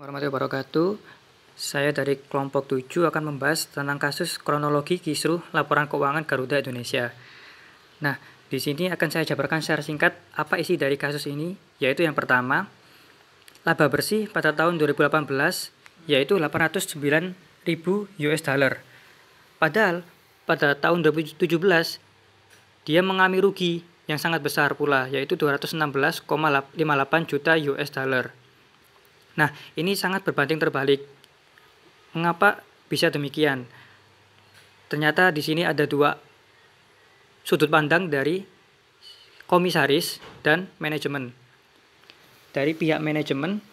warahmatullahi wabarakatuh. Saya dari kelompok 7 akan membahas tentang kasus kronologi kisruh laporan keuangan Garuda Indonesia. Nah, di sini akan saya jabarkan secara singkat apa isi dari kasus ini, yaitu yang pertama, laba bersih pada tahun 2018 yaitu 809.000 US dollar. Padahal pada tahun 2017 dia mengalami rugi yang sangat besar pula yaitu 216,58 juta US dollar. Nah, ini sangat berbanding terbalik. Mengapa bisa demikian? Ternyata di sini ada dua sudut pandang dari komisaris dan manajemen. Dari pihak manajemen,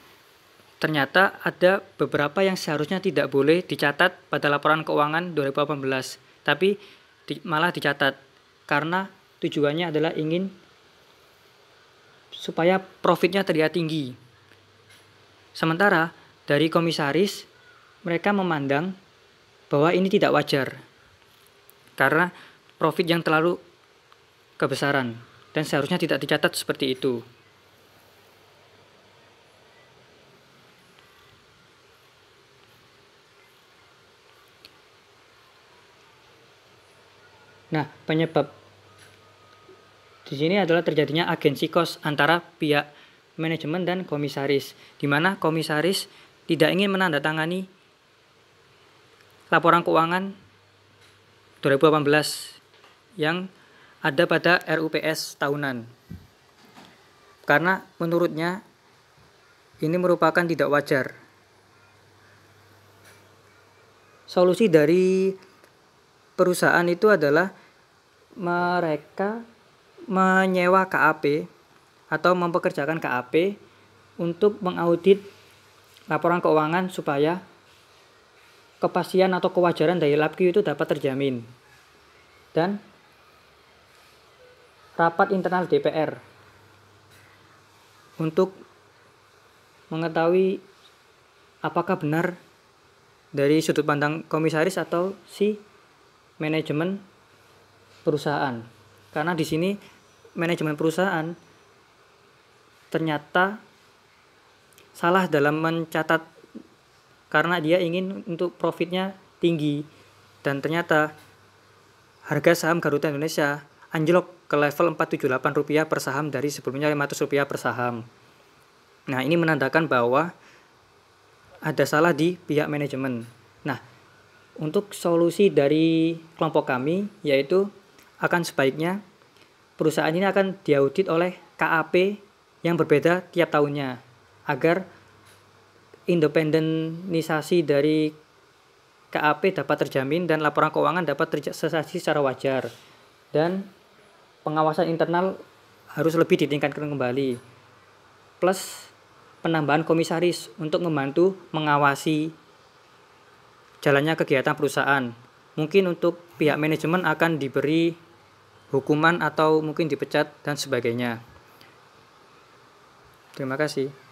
ternyata ada beberapa yang seharusnya tidak boleh dicatat pada laporan keuangan 2018, tapi di, malah dicatat karena tujuannya adalah ingin supaya profitnya terlihat tinggi Sementara dari komisaris, mereka memandang bahwa ini tidak wajar karena profit yang terlalu kebesaran dan seharusnya tidak dicatat seperti itu. Nah, penyebab di sini adalah terjadinya agensi kos antara pihak manajemen dan komisaris, di mana komisaris tidak ingin menandatangani laporan keuangan 2018 yang ada pada RUPS tahunan. Karena menurutnya ini merupakan tidak wajar. Solusi dari perusahaan itu adalah mereka menyewa KAP atau mempekerjakan KAP untuk mengaudit laporan keuangan supaya kepastian atau kewajaran dari LAPQ itu dapat terjamin. Dan rapat internal DPR untuk mengetahui apakah benar dari sudut pandang komisaris atau si manajemen perusahaan. Karena di sini manajemen perusahaan ternyata salah dalam mencatat karena dia ingin untuk profitnya tinggi dan ternyata harga saham Garuda Indonesia anjlok ke level 478 rupiah per saham dari sebelumnya ratus rupiah per saham. Nah, ini menandakan bahwa ada salah di pihak manajemen. Nah, untuk solusi dari kelompok kami yaitu akan sebaiknya perusahaan ini akan diaudit oleh KAP yang berbeda tiap tahunnya agar independenisasi dari KAP dapat terjamin dan laporan keuangan dapat terjadi secara wajar dan pengawasan internal harus lebih ditingkatkan kembali plus penambahan komisaris untuk membantu mengawasi jalannya kegiatan perusahaan mungkin untuk pihak manajemen akan diberi hukuman atau mungkin dipecat dan sebagainya Terima kasih.